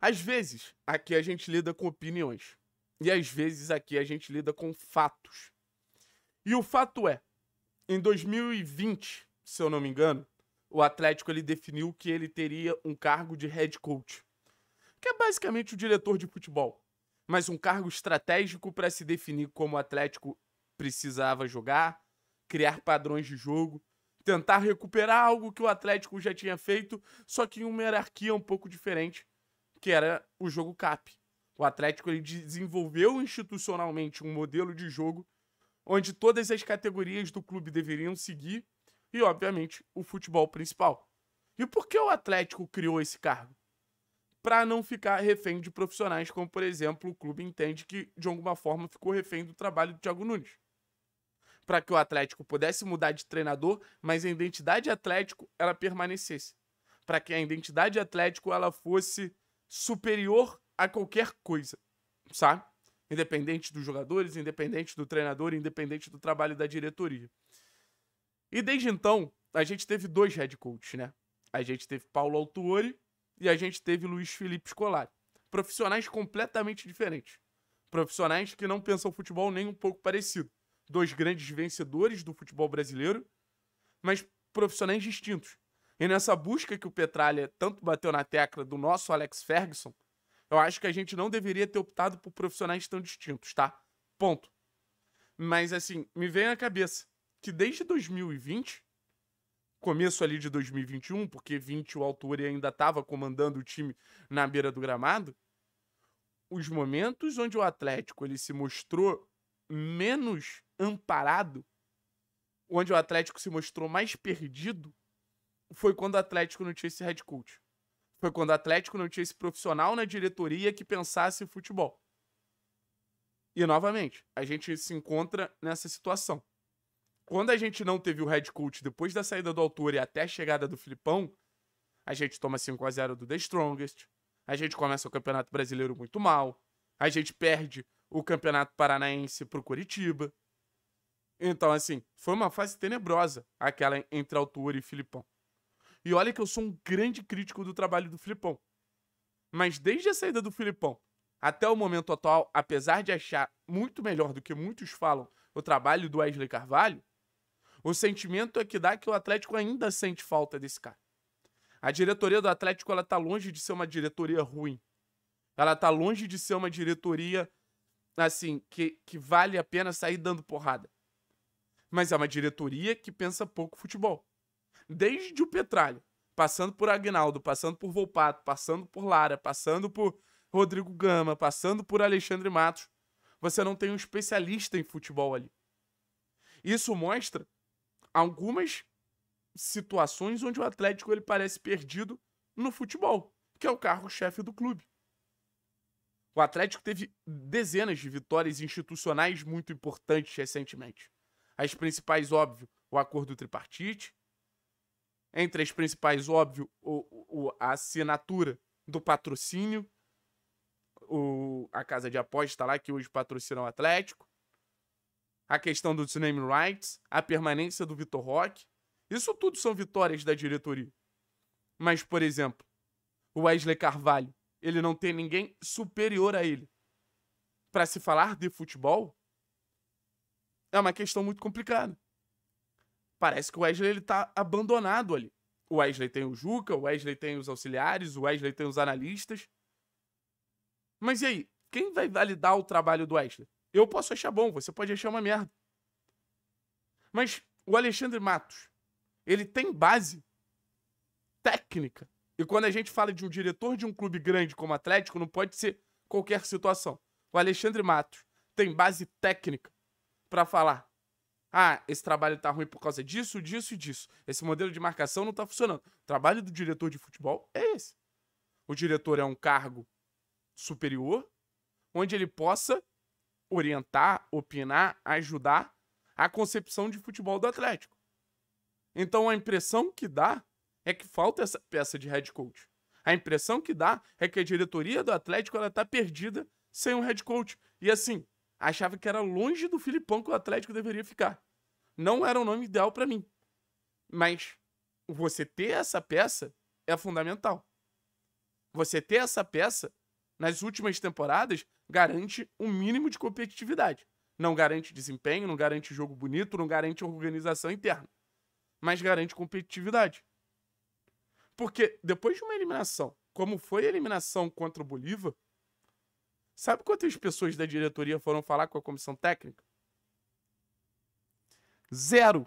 Às vezes, aqui a gente lida com opiniões. E às vezes aqui a gente lida com fatos. E o fato é, em 2020, se eu não me engano, o Atlético ele definiu que ele teria um cargo de head coach, que é basicamente o diretor de futebol, mas um cargo estratégico para se definir como o Atlético precisava jogar, criar padrões de jogo, tentar recuperar algo que o Atlético já tinha feito, só que em uma hierarquia um pouco diferente que era o jogo CAP. O Atlético ele desenvolveu institucionalmente um modelo de jogo onde todas as categorias do clube deveriam seguir e, obviamente, o futebol principal. E por que o Atlético criou esse cargo? Para não ficar refém de profissionais, como, por exemplo, o clube entende que, de alguma forma, ficou refém do trabalho do Thiago Nunes. Para que o Atlético pudesse mudar de treinador, mas a identidade Atlético ela permanecesse. Para que a identidade Atlético ela fosse superior a qualquer coisa, sabe? Independente dos jogadores, independente do treinador, independente do trabalho da diretoria. E desde então, a gente teve dois head coaches, né? A gente teve Paulo Autuori e a gente teve Luiz Felipe Scolari. Profissionais completamente diferentes. Profissionais que não pensam futebol nem um pouco parecido. Dois grandes vencedores do futebol brasileiro, mas profissionais distintos. E nessa busca que o Petralha tanto bateu na tecla do nosso Alex Ferguson, eu acho que a gente não deveria ter optado por profissionais tão distintos, tá? Ponto. Mas assim, me vem à cabeça que desde 2020, começo ali de 2021, porque 20 o Autori ainda estava comandando o time na beira do gramado, os momentos onde o Atlético ele se mostrou menos amparado, onde o Atlético se mostrou mais perdido, foi quando o Atlético não tinha esse head coach. Foi quando o Atlético não tinha esse profissional na diretoria que pensasse em futebol. E novamente, a gente se encontra nessa situação. Quando a gente não teve o head coach depois da saída do autor e até a chegada do Filipão, a gente toma 5 a 0 do The Strongest, a gente começa o Campeonato Brasileiro muito mal, a gente perde o Campeonato Paranaense pro Curitiba. Então, assim, foi uma fase tenebrosa aquela entre autor e Filipão. E olha que eu sou um grande crítico do trabalho do Filipão. Mas desde a saída do Filipão até o momento atual, apesar de achar muito melhor do que muitos falam o trabalho do Wesley Carvalho, o sentimento é que dá que o Atlético ainda sente falta desse cara. A diretoria do Atlético ela tá longe de ser uma diretoria ruim. Ela tá longe de ser uma diretoria assim que, que vale a pena sair dando porrada. Mas é uma diretoria que pensa pouco futebol desde o Petralho, passando por Agnaldo, passando por Volpato, passando por Lara, passando por Rodrigo Gama, passando por Alexandre Matos, você não tem um especialista em futebol ali. Isso mostra algumas situações onde o Atlético ele parece perdido no futebol, que é o carro-chefe do clube. O Atlético teve dezenas de vitórias institucionais muito importantes recentemente. As principais, óbvio, o acordo tripartite, entre as principais, óbvio, o, o, a assinatura do patrocínio. O, a casa de aposta tá lá, que hoje patrocina o Atlético. A questão dos name rights. A permanência do Vitor Roque. Isso tudo são vitórias da diretoria. Mas, por exemplo, o Wesley Carvalho, ele não tem ninguém superior a ele. Para se falar de futebol, é uma questão muito complicada parece que o Wesley ele tá abandonado ali. O Wesley tem o Juca, o Wesley tem os auxiliares, o Wesley tem os analistas. Mas e aí? Quem vai validar o trabalho do Wesley? Eu posso achar bom, você pode achar uma merda. Mas o Alexandre Matos, ele tem base técnica. E quando a gente fala de um diretor de um clube grande como Atlético, não pode ser qualquer situação. O Alexandre Matos tem base técnica para falar ah, esse trabalho tá ruim por causa disso, disso e disso. Esse modelo de marcação não tá funcionando. O trabalho do diretor de futebol é esse. O diretor é um cargo superior, onde ele possa orientar, opinar, ajudar a concepção de futebol do Atlético. Então a impressão que dá é que falta essa peça de head coach. A impressão que dá é que a diretoria do Atlético ela tá perdida sem um head coach. E assim, achava que era longe do Filipão que o Atlético deveria ficar não era o nome ideal para mim. Mas você ter essa peça é fundamental. Você ter essa peça nas últimas temporadas garante um mínimo de competitividade. Não garante desempenho, não garante jogo bonito, não garante organização interna. Mas garante competitividade. Porque depois de uma eliminação, como foi a eliminação contra o Bolívar, sabe quantas pessoas da diretoria foram falar com a comissão técnica? Zero.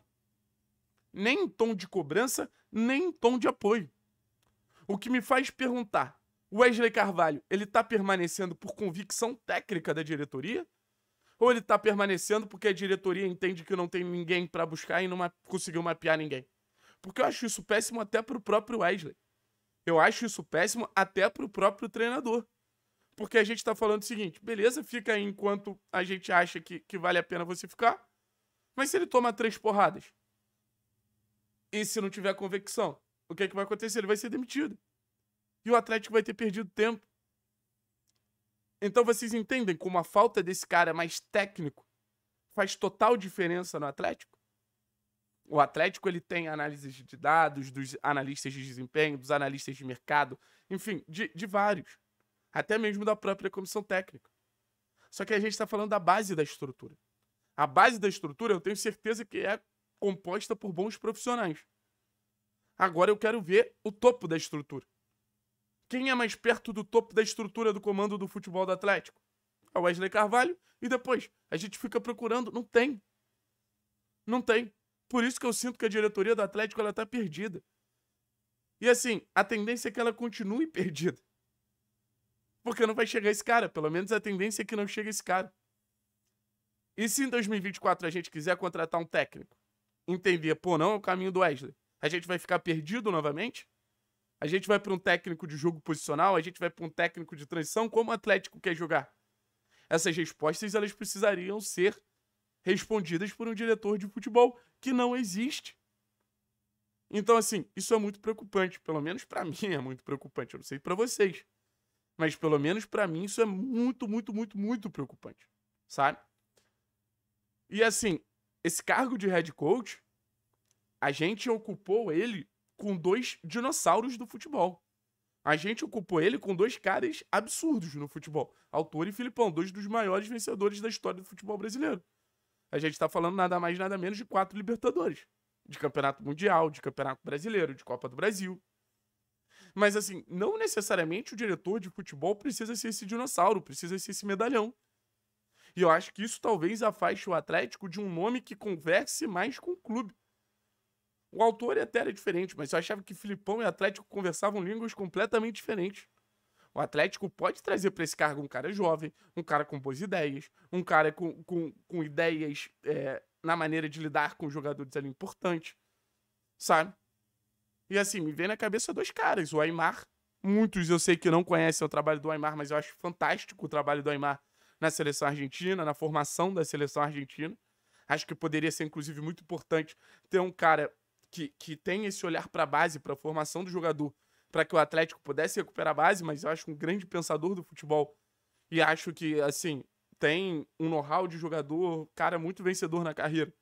Nem em tom de cobrança, nem em tom de apoio. O que me faz perguntar: Wesley Carvalho, ele está permanecendo por convicção técnica da diretoria? Ou ele está permanecendo porque a diretoria entende que não tem ninguém para buscar e não conseguiu mapear ninguém? Porque eu acho isso péssimo até para o próprio Wesley. Eu acho isso péssimo até para o próprio treinador. Porque a gente está falando o seguinte, beleza, fica aí enquanto a gente acha que, que vale a pena você ficar. Mas se ele tomar três porradas e se não tiver convicção, o que, é que vai acontecer? Ele vai ser demitido. E o Atlético vai ter perdido tempo. Então vocês entendem como a falta desse cara mais técnico faz total diferença no Atlético? O Atlético ele tem análises de dados dos analistas de desempenho, dos analistas de mercado, enfim, de, de vários. Até mesmo da própria comissão técnica. Só que a gente está falando da base da estrutura. A base da estrutura, eu tenho certeza que é composta por bons profissionais. Agora eu quero ver o topo da estrutura. Quem é mais perto do topo da estrutura do comando do futebol do Atlético? É o Wesley Carvalho. E depois, a gente fica procurando. Não tem. Não tem. Por isso que eu sinto que a diretoria do Atlético ela tá perdida. E assim, a tendência é que ela continue perdida. Porque não vai chegar esse cara. Pelo menos a tendência é que não chegue esse cara. E se em 2024 a gente quiser contratar um técnico, entender, pô, não é o caminho do Wesley, a gente vai ficar perdido novamente? A gente vai para um técnico de jogo posicional, a gente vai para um técnico de transição, como o Atlético quer jogar? Essas respostas elas precisariam ser respondidas por um diretor de futebol que não existe. Então, assim, isso é muito preocupante. Pelo menos para mim é muito preocupante. Eu não sei para vocês. Mas pelo menos para mim isso é muito, muito, muito, muito preocupante. Sabe? E assim, esse cargo de head coach, a gente ocupou ele com dois dinossauros do futebol. A gente ocupou ele com dois caras absurdos no futebol. Autor e Filipão, dois dos maiores vencedores da história do futebol brasileiro. A gente tá falando nada mais, nada menos de quatro Libertadores. De Campeonato Mundial, de Campeonato Brasileiro, de Copa do Brasil. Mas assim, não necessariamente o diretor de futebol precisa ser esse dinossauro, precisa ser esse medalhão. E eu acho que isso talvez afaste o Atlético de um nome que converse mais com o clube. O autor até era diferente, mas eu achava que Filipão e Atlético conversavam línguas completamente diferentes. O Atlético pode trazer para esse cargo um cara jovem, um cara com boas ideias, um cara com, com, com ideias é, na maneira de lidar com jogadores ali importantes sabe? E assim, me vem na cabeça dois caras, o Aymar. Muitos eu sei que não conhecem o trabalho do Aymar, mas eu acho fantástico o trabalho do Aymar na seleção argentina, na formação da seleção argentina. Acho que poderia ser, inclusive, muito importante ter um cara que, que tem esse olhar para a base, para a formação do jogador, para que o Atlético pudesse recuperar a base, mas eu acho um grande pensador do futebol. E acho que, assim, tem um know-how de jogador, cara muito vencedor na carreira.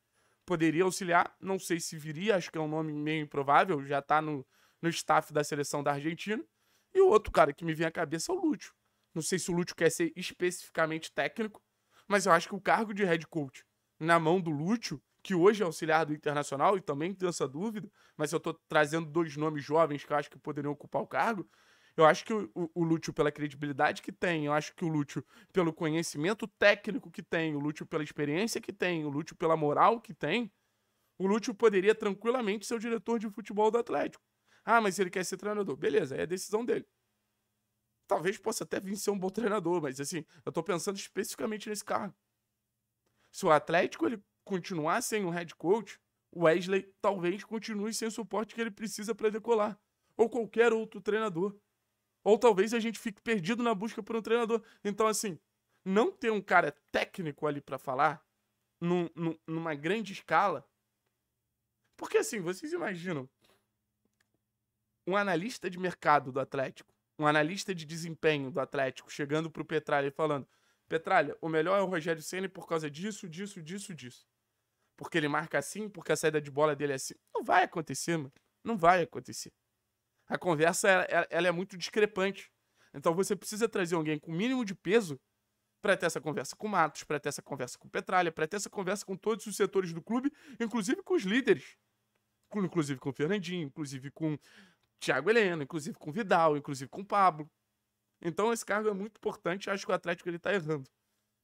Poderia auxiliar, não sei se viria, acho que é um nome meio improvável, já está no, no staff da seleção da Argentina. E o outro cara que me vem à cabeça é o Lúcio. Não sei se o Lúcio quer ser especificamente técnico, mas eu acho que o cargo de head coach na mão do Lúcio, que hoje é auxiliar do Internacional, e também tem essa dúvida, mas eu estou trazendo dois nomes jovens que eu acho que poderiam ocupar o cargo. Eu acho que o, o, o Lúcio, pela credibilidade que tem, eu acho que o Lúcio, pelo conhecimento técnico que tem, o Lúcio, pela experiência que tem, o Lúcio, pela moral que tem, o Lúcio poderia tranquilamente ser o diretor de futebol do Atlético. Ah, mas ele quer ser treinador. Beleza, é a decisão dele talvez possa até vir ser um bom treinador, mas assim, eu tô pensando especificamente nesse cargo. Se o Atlético ele continuar sem um head coach, o Wesley talvez continue sem o suporte que ele precisa para decolar, ou qualquer outro treinador. Ou talvez a gente fique perdido na busca por um treinador. Então, assim, não ter um cara técnico ali para falar, num, num, numa grande escala. Porque, assim, vocês imaginam um analista de mercado do Atlético um analista de desempenho do Atlético chegando para o Petralha e falando: Petralha, o melhor é o Rogério Senna por causa disso, disso, disso, disso. Porque ele marca assim, porque a saída de bola dele é assim. Não vai acontecer, mano. Não vai acontecer. A conversa ela, ela é muito discrepante. Então você precisa trazer alguém com o mínimo de peso para ter essa conversa com o Matos, para ter essa conversa com o Petralha, para ter essa conversa com todos os setores do clube, inclusive com os líderes. Inclusive com o Fernandinho, inclusive com Thiago Heleno, inclusive com Vidal, inclusive com Pablo. Então esse cargo é muito importante, acho que o Atlético ele tá errando.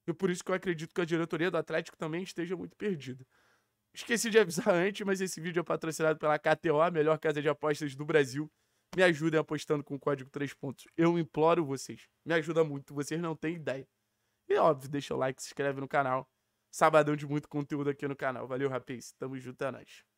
E por isso que eu acredito que a diretoria do Atlético também esteja muito perdida. Esqueci de avisar antes, mas esse vídeo é patrocinado pela KTO, a melhor casa de apostas do Brasil. Me ajudem apostando com o código 3 pontos. Eu imploro vocês. Me ajuda muito, vocês não têm ideia. E óbvio, deixa o like, se inscreve no canal. Sabadão de muito conteúdo aqui no canal. Valeu, rapaz. Tamo junto, é nóis.